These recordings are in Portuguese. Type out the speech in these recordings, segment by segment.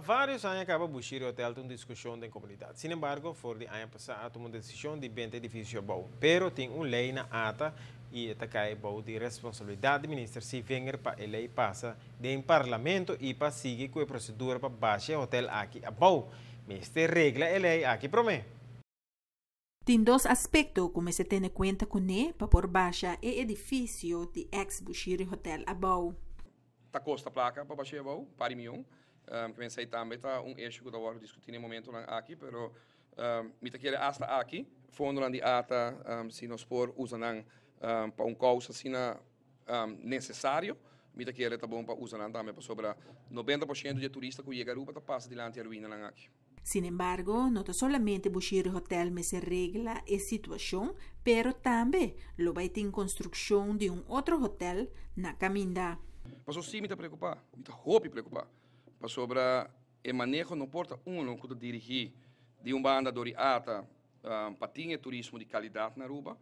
vários anos acaba Buxir Hotel tem discussão da comunidade. Sin embargo, foi de ano passado uma decisão de vender edifício bom, pero tem uma lei na ata e está atacai bom de responsabilidade do ministro se venga para a lei passa de um parlamento e para seguir com a procedura para baixar o hotel aqui a bom. Mas tem regra a lei aqui promete. Tem dois aspectos como se tem conta com ele para por baixa e edifício de ex-Buxiri Hotel bom. Tá costa placa para baixar bom, para mim, um, ehm, que pensei também está um eixo que eu discutir em momento aqui, mas um, me quer hasta aqui, fundo de ata um, se nós por usar um, para um causa assim um, ehm, necessário, me quer tá bom para usar também para sobre 90% de turistas que chegam para passar diante a ruína aqui. Sin embargo, no solamente Bushir Hotel me se regla e situación, pero también lo va a tener construcción de un otro hotel na caminda. Mas eu sim me preocupar, me preocupar para sobre o manejo não porta um quando dirigir de uma banda dori ata um, ehm, turismo de qualidade na Aruba um,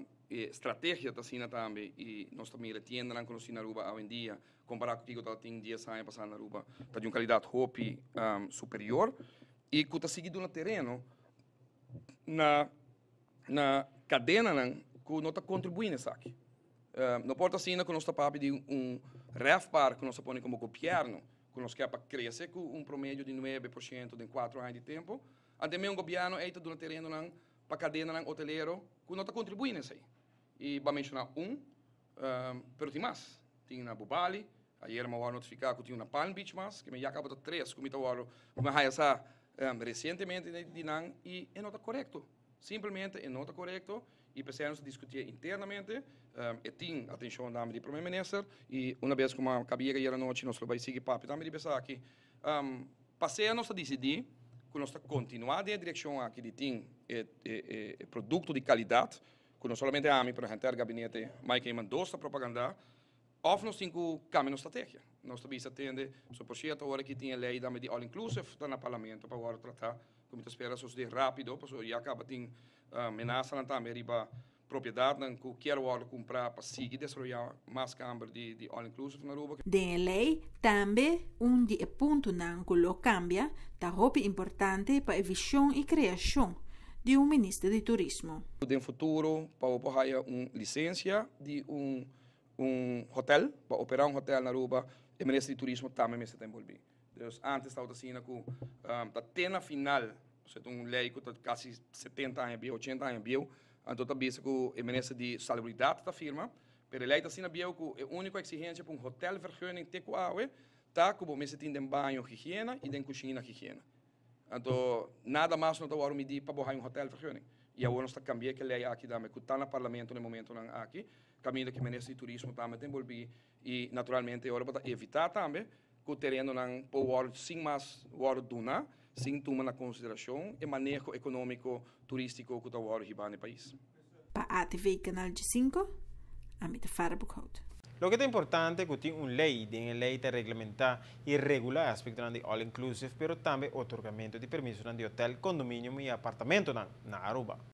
ehm, e estratégia da China também e nós também retendo não conhecemos na Aruba hoje em dia comparado com o que tem dias anos passando na Aruba está de uma qualidade hopi um, ehm, superior e que está seguindo no terreno na na cadeia não que não está contribuindo aqui não porta assim que nós está para de um par que nós está pondo como governo con lo schiappa cresce con un promedio di 9% in 4 anni di tempo. mesmo un governo è durante il terreno para a cadeia não hotelero que não está contribuindo E vou mencionar um, um eh, pero tem mais. Tem na Bubali, ayer me vou notificar que tinha uma Palm Beach mais, que me já de três, que me estava me haiaçar eh, um, recentemente de e é nota correto. Simplesmente é nota correto e precisamos discutir internamente. Um, eu atenção atenção da minha primeiro-ministro e uma vez como acabei ayer a noite, nós vamos seguir papo, também de pensar que um, passei a nossa decidir que nós continuar a direção aqui de tem produto de qualidade, que não somente a mim, para gente, o gabinete, mas que mandou essa propaganda, ou nós temos que caminhar estratégia nós visa tende, så o sketa agora que tinha lei da med all inclusive tá no parlamento para agora tratar como espera sos de rápido, porque já acaba tem ah, ameaça na também tá, riba propriedade não que quero comprar para seguir desarrollar mais câmara de de all inclusive na Aruba. De lei também um de ponto não cambia, tá roupa importante para visão e criação de um ministro de turismo. No futuro, para operar uma licença de um, um hotel, para operar um hotel na Aruba, de emergencia de turismo também me se envolví. Entonces, antes estaba así, que ah, a tena final, o sea, um leigo que quase 70 anos 80 anos então entonces también se que emergencia de salubridade da firma, ele está assim viejo que a única exigência para um hotel vergunning em quawe, tá que você tem de banho higiene e de cozinha higiene. Então, nada mais não está para me para borrar um hotel vergonha e a nós também que lei aqui também, que está no parlamento no momento aqui, caminho que o turismo também tem envolvido, e naturalmente agora para evitar também que o terreno não pôr sem mais o duna, sem tomar na consideração o manejo econômico turístico que está o país. Para a TV Canal de 5, a Mita Farabukhout. Lo che è importante è che tiene una legge, una ley que reglamenta y regula aspecto de all inclusive, pero también otorgamiento di permesso di hotel, condominio e apartamento in Aruba.